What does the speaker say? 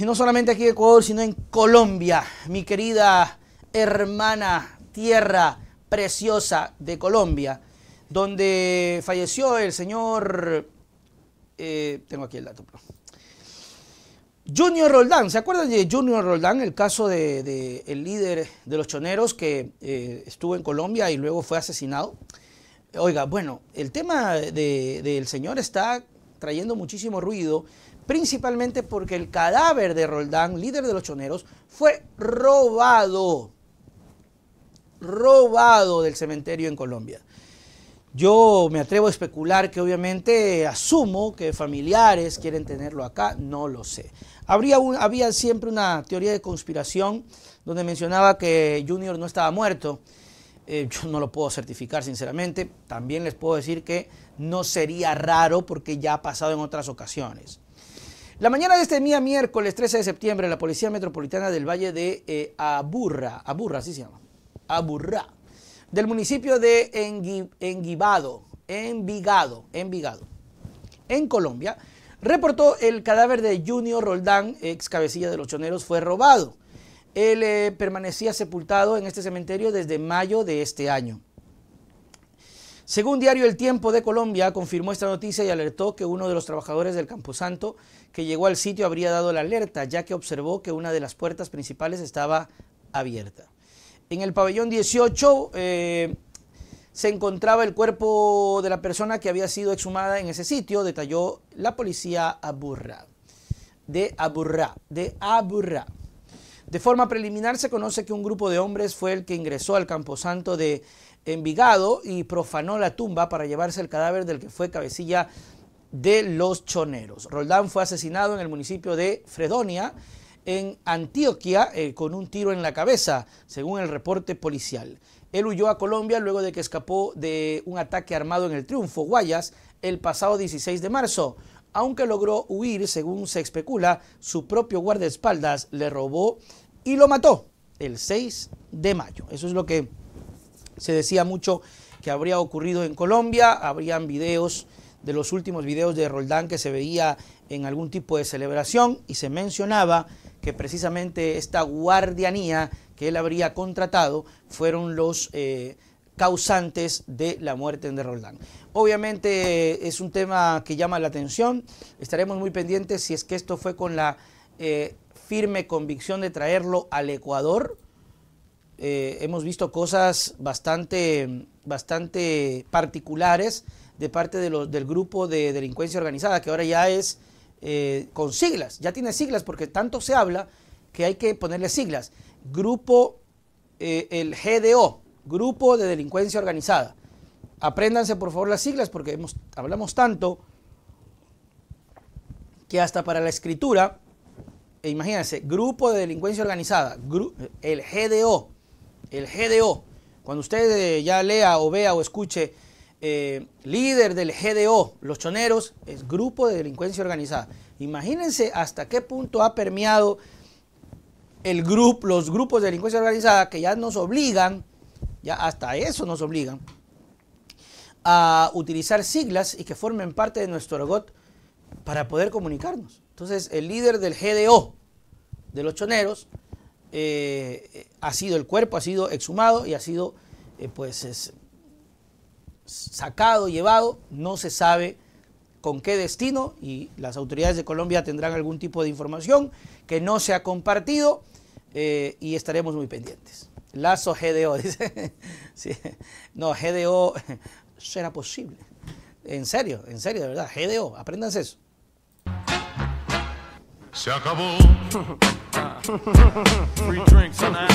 y no solamente aquí en Ecuador, sino en Colombia, mi querida hermana tierra preciosa de Colombia, donde falleció el señor, eh, tengo aquí el dato, pero, Junior Roldán, ¿se acuerdan de Junior Roldán? El caso del de, el líder de los choneros que eh, estuvo en Colombia y luego fue asesinado. Oiga, bueno, el tema del señor está trayendo muchísimo ruido principalmente porque el cadáver de Roldán, líder de los choneros, fue robado, robado del cementerio en Colombia. Yo me atrevo a especular que obviamente asumo que familiares quieren tenerlo acá, no lo sé. Habría había siempre una teoría de conspiración donde mencionaba que Junior no estaba muerto. Eh, yo no lo puedo certificar sinceramente. También les puedo decir que no sería raro porque ya ha pasado en otras ocasiones. La mañana de este día miércoles 13 de septiembre, la Policía Metropolitana del Valle de eh, Aburra, Aburra así se llama, Aburra, del municipio de Engui, Envigado, Envigado, en Colombia, reportó el cadáver de Junior Roldán, ex cabecilla de los choneros, fue robado. Él eh, permanecía sepultado en este cementerio desde mayo de este año. Según diario El Tiempo de Colombia, confirmó esta noticia y alertó que uno de los trabajadores del Camposanto que llegó al sitio habría dado la alerta, ya que observó que una de las puertas principales estaba abierta. En el pabellón 18 eh, se encontraba el cuerpo de la persona que había sido exhumada en ese sitio, detalló la policía Aburra. De Aburra, de Aburra. De forma preliminar se conoce que un grupo de hombres fue el que ingresó al camposanto de Envigado y profanó la tumba para llevarse el cadáver del que fue cabecilla de los choneros. Roldán fue asesinado en el municipio de Fredonia, en Antioquia, eh, con un tiro en la cabeza, según el reporte policial. Él huyó a Colombia luego de que escapó de un ataque armado en el Triunfo, Guayas, el pasado 16 de marzo. Aunque logró huir, según se especula, su propio guardaespaldas le robó y lo mató el 6 de mayo. Eso es lo que se decía mucho que habría ocurrido en Colombia. Habrían videos de los últimos videos de Roldán que se veía en algún tipo de celebración y se mencionaba que precisamente esta guardianía que él habría contratado fueron los eh, causantes de la muerte de Roldán. Obviamente eh, es un tema que llama la atención, estaremos muy pendientes si es que esto fue con la eh, firme convicción de traerlo al Ecuador. Eh, hemos visto cosas bastante, bastante particulares de parte de los, del grupo de delincuencia organizada, que ahora ya es eh, con siglas, ya tiene siglas porque tanto se habla que hay que ponerle siglas. Grupo, eh, el GDO, Grupo de Delincuencia Organizada. Apréndanse por favor las siglas porque hablamos tanto que hasta para la escritura e imagínense, Grupo de Delincuencia Organizada, el GDO, el GDO, cuando usted eh, ya lea o vea o escuche eh, líder del GDO, los choneros, es Grupo de Delincuencia Organizada. Imagínense hasta qué punto ha permeado el grupo, los grupos de delincuencia organizada que ya nos obligan, ya hasta eso nos obligan, a utilizar siglas y que formen parte de nuestro argot para poder comunicarnos. Entonces, el líder del GDO, de los choneros, eh, ha sido el cuerpo, ha sido exhumado y ha sido, eh, pues, sacado, llevado, no se sabe con qué destino y las autoridades de Colombia tendrán algún tipo de información que no se ha compartido eh, y estaremos muy pendientes. Lazo GDO, dice. No, GDO será posible. En serio, en serio, de verdad, GDO, aprendanse eso. Se acabó. Free drinks